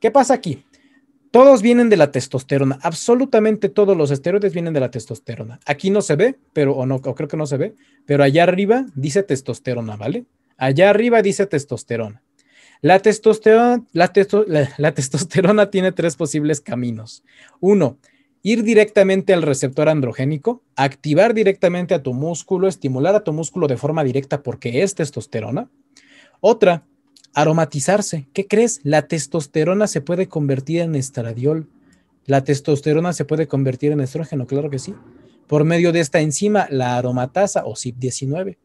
¿Qué pasa aquí? Todos vienen de la testosterona, absolutamente todos los esteroides vienen de la testosterona. Aquí no se ve, pero o no, o creo que no se ve, pero allá arriba dice testosterona, ¿vale? Allá arriba dice testosterona. La testosterona, la testosterona tiene tres posibles caminos. Uno, ir directamente al receptor androgénico, activar directamente a tu músculo, estimular a tu músculo de forma directa porque es testosterona. Otra, aromatizarse. ¿Qué crees? La testosterona se puede convertir en estradiol. La testosterona se puede convertir en estrógeno, claro que sí, por medio de esta enzima, la aromatasa o CYP19.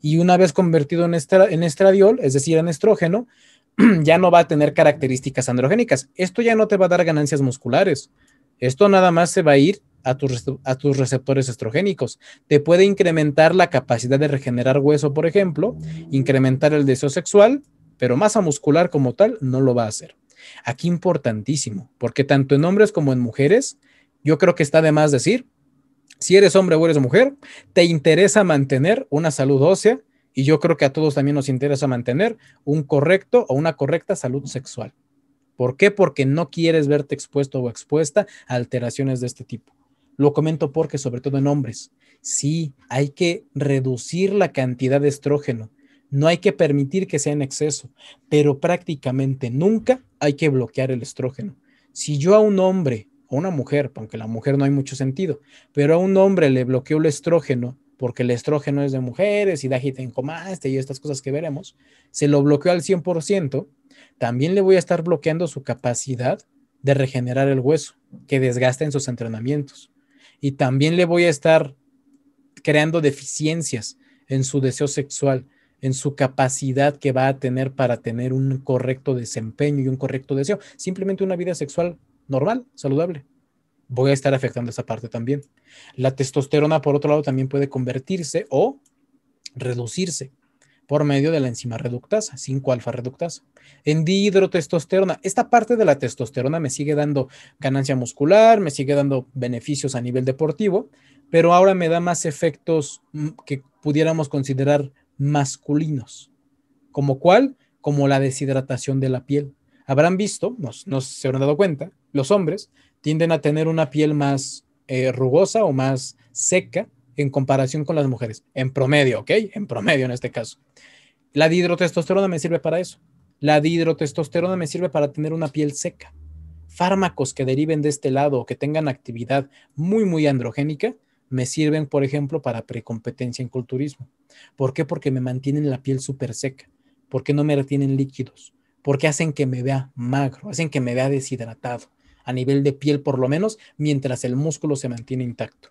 Y una vez convertido en, estradiol, es decir, en estrógeno, ya no va a tener características androgénicas. Esto ya no te va a dar ganancias musculares. Esto nada más se va a ir a a tus, receptores estrogénicos. Te puede incrementar la capacidad de regenerar hueso, por ejemplo, incrementar el deseo sexual pero masa muscular como tal no lo va a hacer. Aquí importantísimo, porque tanto en hombres como en mujeres, yo creo que está de más decir, si eres hombre o eres mujer, te interesa mantener una salud ósea y yo creo que a todos también nos interesa mantener un correcto o una correcta salud sexual. ¿Por qué? Porque no quieres verte expuesto o expuesta a alteraciones de este tipo. Lo comento porque sobre todo en hombres, sí, hay que reducir la cantidad de estrógeno no hay que permitir que sea en exceso, pero prácticamente nunca hay que bloquear el estrógeno. Si yo a un hombre o una mujer, aunque la mujer no hay mucho sentido, pero a un hombre le bloqueo el estrógeno porque el estrógeno es de mujeres y da gitencomaste y estas cosas que veremos, se lo bloqueo al 100%, también le voy a estar bloqueando su capacidad de regenerar el hueso, que desgasta en sus entrenamientos. Y también le voy a estar creando deficiencias en su deseo sexual, en su capacidad que va a tener para tener un correcto desempeño y un correcto deseo. Simplemente una vida sexual normal, saludable. Voy a estar afectando esa parte también. La testosterona, por otro lado, también puede convertirse o reducirse por medio de la enzima reductasa, 5-alfa reductasa. En dihidrotestosterona, esta parte de la testosterona me sigue dando ganancia muscular, me sigue dando beneficios a nivel deportivo, pero ahora me da más efectos mm, que pudiéramos considerar masculinos. ¿Como cuál? Como la deshidratación de la piel. Habrán visto, no, se habrán dado cuenta, los hombres tienden a tener una piel más eh, rugosa o más seca en comparación con las mujeres, en promedio, ¿ok? En promedio en este caso. La dihidrotestosterona me sirve para eso. La dihidrotestosterona me sirve para tener una piel seca. Fármacos que deriven de este lado o que tengan actividad muy, muy androgénica me sirven, por ejemplo, para precompetencia en culturismo. ¿Por qué? Porque me mantienen la piel súper seca. ¿Por qué no me retienen líquidos? Porque hacen que me vea magro, hacen que me vea deshidratado, a nivel de piel por lo menos, mientras el músculo se mantiene intacto.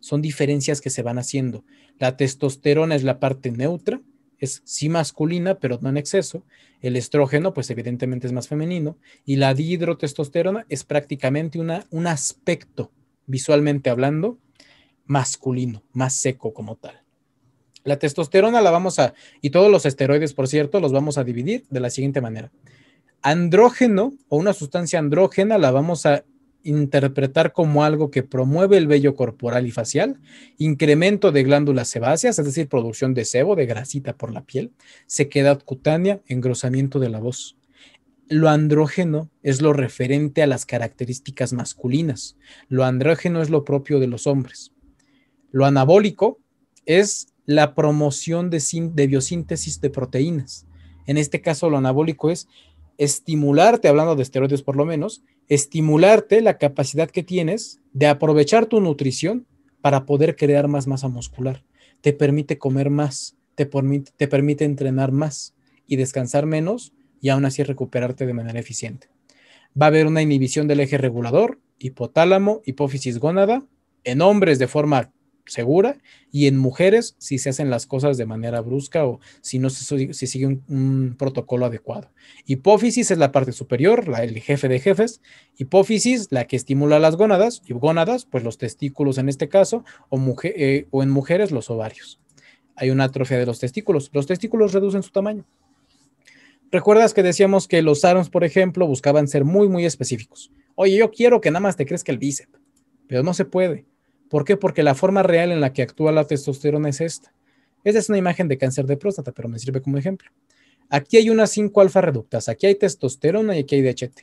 Son diferencias que se van haciendo. La testosterona es la parte neutra, es sí masculina, pero no en exceso. El estrógeno, pues evidentemente es más femenino. Y la dihidrotestosterona es prácticamente una, un aspecto, visualmente hablando, masculino, más seco como tal. La testosterona la vamos a, y todos los esteroides, por cierto, los vamos a dividir de la siguiente manera. Andrógeno o una sustancia andrógena la vamos a interpretar como algo que promueve el vello corporal y facial, incremento de glándulas sebáceas, es decir, producción de sebo, de grasita por la piel, sequedad cutánea, engrosamiento de la voz. Lo andrógeno es lo referente a las características masculinas. Lo andrógeno es lo propio de los hombres. Lo anabólico es la promoción de, biosíntesis de proteínas. En este caso, lo anabólico es estimularte, hablando de esteroides por lo menos, estimularte la capacidad que tienes de aprovechar tu nutrición para poder crear más masa muscular. Te permite comer más, te permite, te permite entrenar más y descansar menos y aún así recuperarte de manera eficiente. Va a haber una inhibición del eje regulador, hipotálamo, hipófisis gónada, en hombres de forma segura y en mujeres si se hacen las cosas de manera brusca o si no se si sigue un, protocolo adecuado. Hipófisis es la parte superior, el jefe de jefes. Hipófisis, la que estimula las gónadas y gónadas, pues los testículos en este caso o, mujer, eh, o en mujeres los ovarios. Hay una atrofia de los testículos. Los testículos reducen su tamaño. ¿Recuerdas que decíamos que los sarons, por ejemplo, buscaban ser muy, muy específicos? Oye, yo quiero que nada más te crezca el bíceps, pero no se puede ¿Por qué? Porque la forma real en la que actúa la testosterona es esta. Esta es una imagen de cáncer de próstata, pero me sirve como ejemplo. Aquí hay unas 5 alfa reductas, aquí hay testosterona y aquí hay DHT.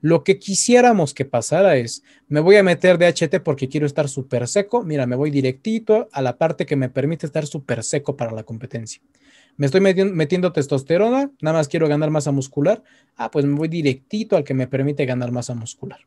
Lo que quisiéramos que pasara es, me voy a meter DHT porque quiero estar súper seco. Mira, me voy directito a la parte que me permite estar súper seco para la competencia me estoy metiendo, testosterona, nada más quiero ganar masa muscular, ah, pues me voy directito al que me permite ganar masa muscular.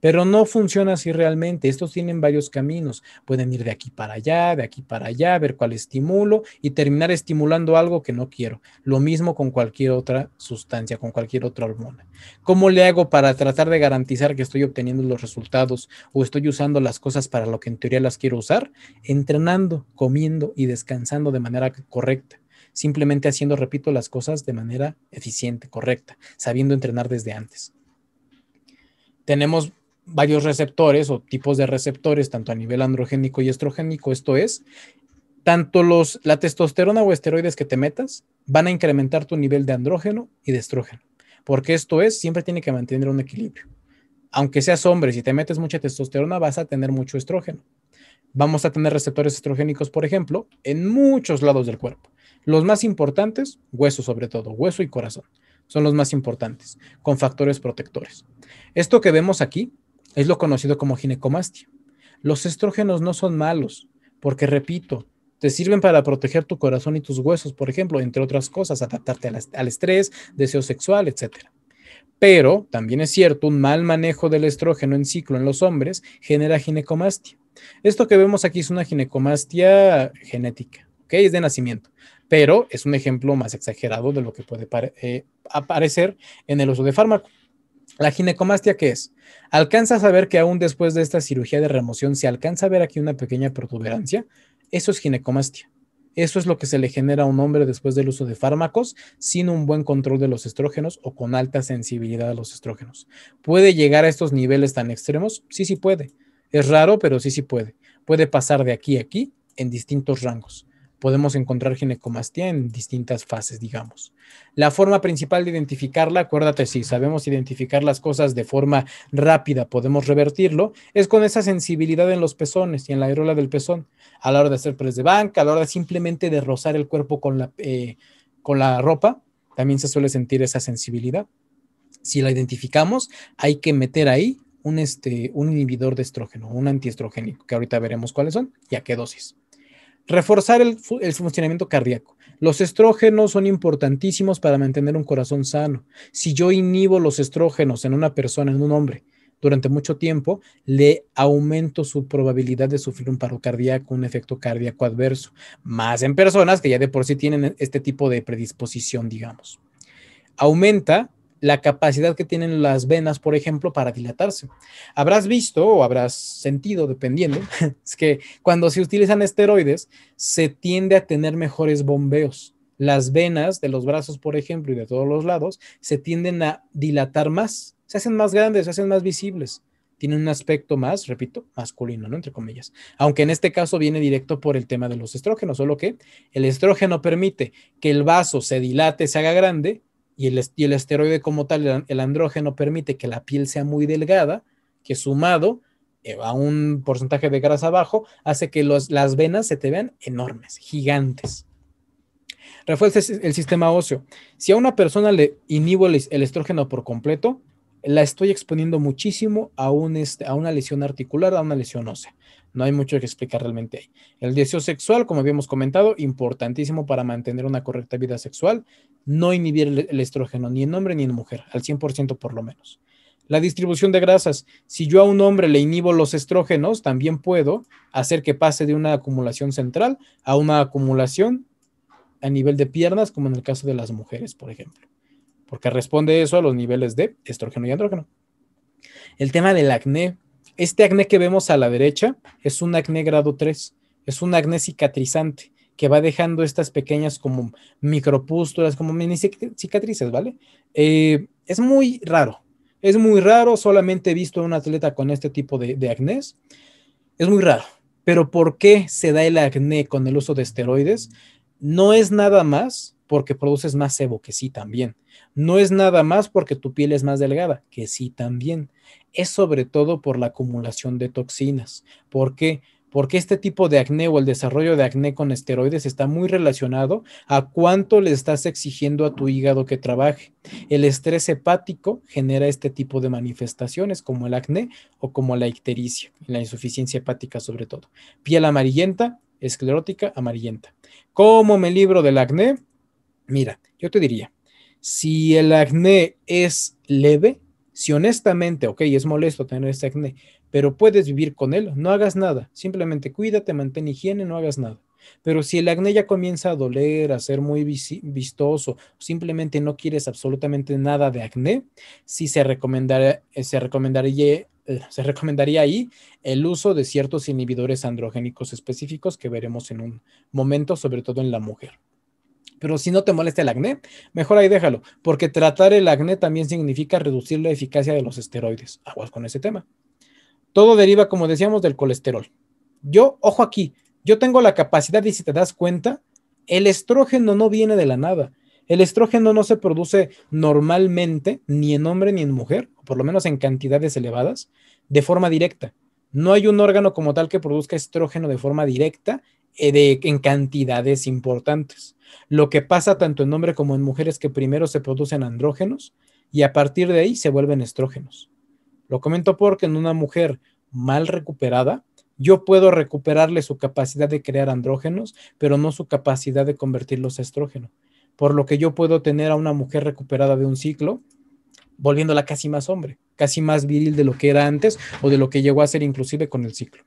Pero no funciona así realmente. Estos tienen varios caminos. Pueden ir de aquí para allá, de aquí para allá, ver cuál estimulo y terminar estimulando algo que no quiero. Lo mismo con cualquier otra sustancia, con cualquier otra hormona. ¿Cómo le hago para tratar de garantizar que estoy obteniendo los resultados o estoy usando las cosas para lo que en teoría las quiero usar? Entrenando, comiendo y descansando de manera correcta simplemente haciendo, repito, las cosas de manera eficiente, correcta, sabiendo entrenar desde antes. Tenemos varios receptores o tipos de receptores, tanto a nivel androgénico y estrogénico, esto es, tanto los, la testosterona o esteroides que te metas van a incrementar tu nivel de andrógeno y de estrógeno, porque esto es, siempre tiene que mantener un equilibrio. Aunque seas hombre, si te metes mucha testosterona, vas a tener mucho estrógeno vamos a tener receptores estrogénicos, por ejemplo, en muchos lados del cuerpo. Los más importantes, hueso sobre todo, hueso y corazón, son los más importantes, con factores protectores. Esto que vemos aquí es lo conocido como ginecomastia. Los estrógenos no son malos, porque repito, te sirven para proteger tu corazón y tus huesos, por ejemplo, entre otras cosas, adaptarte al, estrés, deseo sexual, etcétera. Pero también es cierto, un mal manejo del estrógeno en ciclo en los hombres genera ginecomastia. Esto que vemos aquí es una ginecomastia genética, que Es de nacimiento, pero es un ejemplo más exagerado de lo que puede eh, aparecer en el uso de fármaco. La ginecomastia, ¿qué es? Alcanza a saber que aún después de esta cirugía de remoción se alcanza a ver aquí una pequeña protuberancia. Eso es ginecomastia. Eso es lo que se le genera a un hombre después del uso de fármacos sin un buen control de los estrógenos o con alta sensibilidad a los estrógenos. ¿Puede llegar a estos niveles tan extremos? Sí, sí puede. Es raro, pero sí, sí puede. Puede pasar de aquí a aquí en distintos rangos. Podemos encontrar ginecomastia en distintas fases, digamos. La forma principal de identificarla, acuérdate, si sabemos identificar las cosas de forma rápida, podemos revertirlo, es con esa sensibilidad en los pezones y en la aerola del pezón, a la hora de hacer pres de banca, a la hora simplemente de rozar el cuerpo con la, eh, con la ropa, también se suele sentir esa sensibilidad. Si la identificamos, hay que meter ahí un, este, un inhibidor de estrógeno, un antiestrogénico, que ahorita veremos cuáles son y a qué dosis. Reforzar el, funcionamiento cardíaco. Los estrógenos son importantísimos para mantener un corazón sano. Si yo inhibo los estrógenos en una persona, en un hombre, durante mucho tiempo, le aumento su probabilidad de sufrir un paro cardíaco, un efecto cardíaco adverso, más en personas que ya de por sí tienen este tipo de predisposición, digamos. Aumenta la capacidad que tienen las venas, por ejemplo, para dilatarse. Habrás visto o habrás sentido, dependiendo, es que cuando se utilizan esteroides, se tiende a tener mejores bombeos. Las venas de los brazos, por ejemplo, y de todos los lados, se tienden a dilatar más, se hacen más grandes, se hacen más visibles. Tienen un aspecto más, repito, masculino, ¿no? Entre comillas. Aunque en este caso viene directo por el tema de los estrógenos, solo que el estrógeno permite que el vaso se dilate, se haga grande y el, esteroide como tal, el, andrógeno, permite que la piel sea muy delgada, que sumado eh, a un porcentaje de grasa bajo, hace que las venas se te vean enormes, gigantes. Refuerza el sistema óseo. Si a una persona le inhibo el estrógeno por completo, la estoy exponiendo muchísimo a, este, a una lesión articular, a una lesión ósea. No hay mucho que explicar realmente ahí. El deseo sexual, como habíamos comentado, importantísimo para mantener una correcta vida sexual, no inhibir el estrógeno ni en hombre ni en mujer, al 100% por lo menos. La distribución de grasas. Si yo a un hombre le inhibo los estrógenos, también puedo hacer que pase de una acumulación central a una acumulación a nivel de piernas, como en el caso de las mujeres, por ejemplo porque responde eso a los niveles de estrógeno y andrógeno. El tema del acné. Este acné que vemos a la derecha es un acné grado 3, es un acné cicatrizante que va dejando estas pequeñas como micropústulas, como mini cicatrices, ¿vale? Eh, es muy raro, es muy raro, solamente he visto a un atleta con este tipo de acné. Es muy raro, pero ¿por qué se da el acné con el uso de esteroides? No es nada más porque produces más sebo, que sí también. No es nada más porque tu piel es más delgada, que sí también. Es sobre todo por la acumulación de toxinas. ¿Por qué? Porque este tipo de acné o el desarrollo de acné con esteroides está muy relacionado a cuánto le estás exigiendo a tu hígado que trabaje. El estrés hepático genera este tipo de manifestaciones como el acné o como la ictericia, la insuficiencia hepática sobre todo. Piel amarillenta, esclerótica amarillenta. ¿Cómo me libro del acné? Mira, yo te diría, si el acné es leve, si honestamente, ok, es molesto tener ese acné, pero puedes vivir con él, no hagas nada, simplemente cuídate, mantén higiene, no hagas nada. Pero si el acné ya comienza a doler, a ser muy vistoso, simplemente no quieres absolutamente nada de acné, sí se recomendaría, eh, se recomendaría, se recomendaría ahí el uso de ciertos inhibidores androgénicos específicos que veremos en un momento, sobre todo en la mujer. Pero si no te molesta el acné, mejor ahí déjalo, porque tratar el acné también significa reducir la eficacia de los esteroides. Aguas con ese tema. Todo deriva, como decíamos, del colesterol. Yo, ojo aquí, yo tengo la capacidad y si te das cuenta, el estrógeno no viene de la nada. El estrógeno no se produce normalmente, ni en hombre ni en mujer, o por lo menos en cantidades elevadas, de forma directa. No hay un órgano como tal que produzca estrógeno de forma directa eh, en cantidades importantes. Lo que pasa tanto en hombre como en mujeres que primero se producen andrógenos y a partir de ahí se vuelven estrógenos. Lo comento porque en una mujer mal recuperada, yo puedo recuperarle su capacidad de crear andrógenos, pero no su capacidad de convertirlos a estrógeno. Por lo que yo puedo tener a una mujer recuperada de un ciclo, volviéndola casi más hombre, casi más viril de lo que era antes o de lo que llegó a ser inclusive con el ciclo.